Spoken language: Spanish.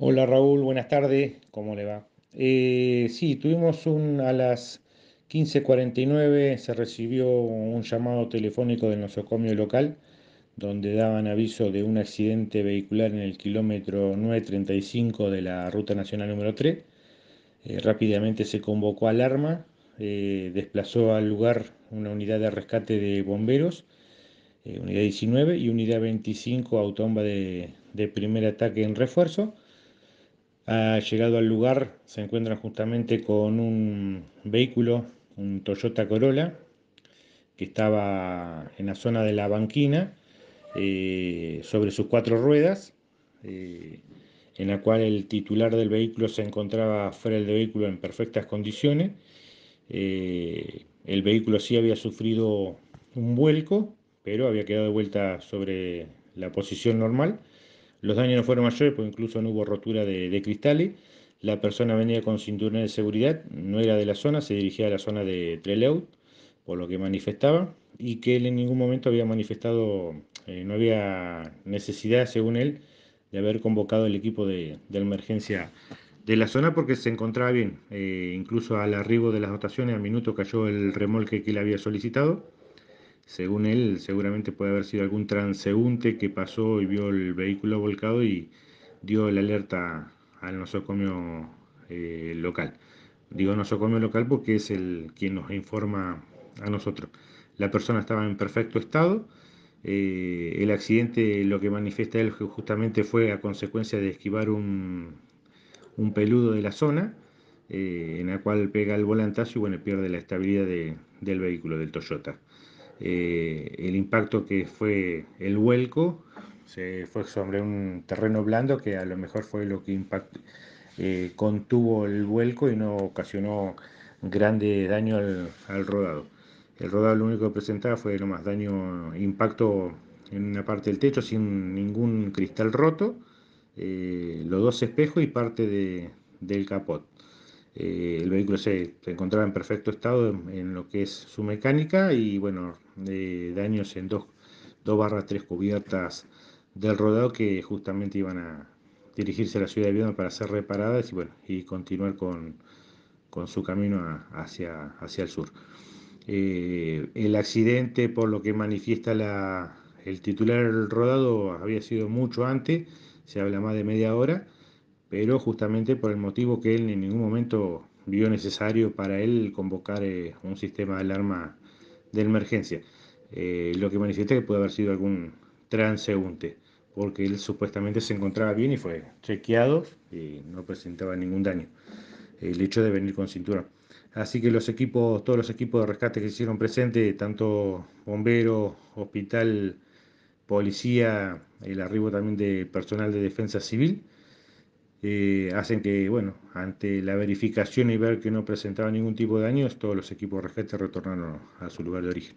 Hola Raúl, buenas tardes, ¿cómo le va? Eh, sí, tuvimos un, a las 15.49 se recibió un llamado telefónico del nosocomio local donde daban aviso de un accidente vehicular en el kilómetro 935 de la Ruta Nacional número 3. Eh, rápidamente se convocó alarma, eh, desplazó al lugar una unidad de rescate de bomberos, unidad 19 y unidad 25 autobomba de primer ataque en refuerzo. Ha llegado al lugar, se encuentran justamente con un vehículo, un Toyota Corolla, que estaba en la zona de la banquina, eh, sobre sus cuatro ruedas, eh, en la cual el titular del vehículo se encontraba fuera del vehículo en perfectas condiciones. Eh, el vehículo sí había sufrido un vuelco, pero había quedado de vuelta sobre la posición normal. Los daños no fueron mayores, pues incluso no hubo rotura de, cristales. La persona venía con cinturón de seguridad, no era de la zona, se dirigía a la zona de Treleu, por lo que manifestaba, y que él en ningún momento había manifestado, eh, no había necesidad, según él, de haber convocado el equipo de, emergencia de la zona porque se encontraba bien. Eh, incluso al arribo de las dotaciones, al minuto cayó el remolque que él había solicitado según él, seguramente puede haber sido algún transeúnte que pasó y vio el vehículo volcado y dio la alerta al nosocomio eh, local. Digo nosocomio local porque es el quien nos informa a nosotros. La persona estaba en perfecto estado. Eh, el accidente lo que manifiesta él justamente fue a consecuencia de esquivar un, peludo de la zona, eh, en la cual pega el volantazo y bueno, pierde la estabilidad del vehículo, del Toyota eh, el impacto que fue el vuelco se fue sobre un terreno blando que a lo mejor fue lo que eh, contuvo el vuelco y no ocasionó grande daño al, rodado. El rodado lo único que presentaba fue lo más daño, impacto en una parte del techo sin ningún cristal roto, eh, los dos espejos y parte de, del capot. Eh, el vehículo se, encontraba en perfecto estado en, lo que es su mecánica y bueno, eh, daños en dos, dos tres cubiertas del rodado que justamente iban a dirigirse a la ciudad de Viedma para ser reparadas y bueno, y continuar con, su camino hacia, el sur. Eh, el accidente, por lo que manifiesta el titular del rodado, había sido mucho antes, se habla más de media hora, pero justamente por el motivo que él en ningún momento vio necesario para él convocar eh, un sistema de alarma de emergencia. Eh, lo que manifiesta que puede haber sido algún transeúnte, porque él supuestamente se encontraba bien y fue chequeado y no presentaba ningún daño. El hecho de venir con cintura. Así que los equipos, todos los equipos de rescate que se hicieron presentes, tanto bomberos, hospital, policía, el arribo también de personal de defensa civil, eh, hacen que, bueno, ante la verificación y ver que no presentaba ningún tipo de daños, todos los equipos rescate retornaron a su lugar de origen.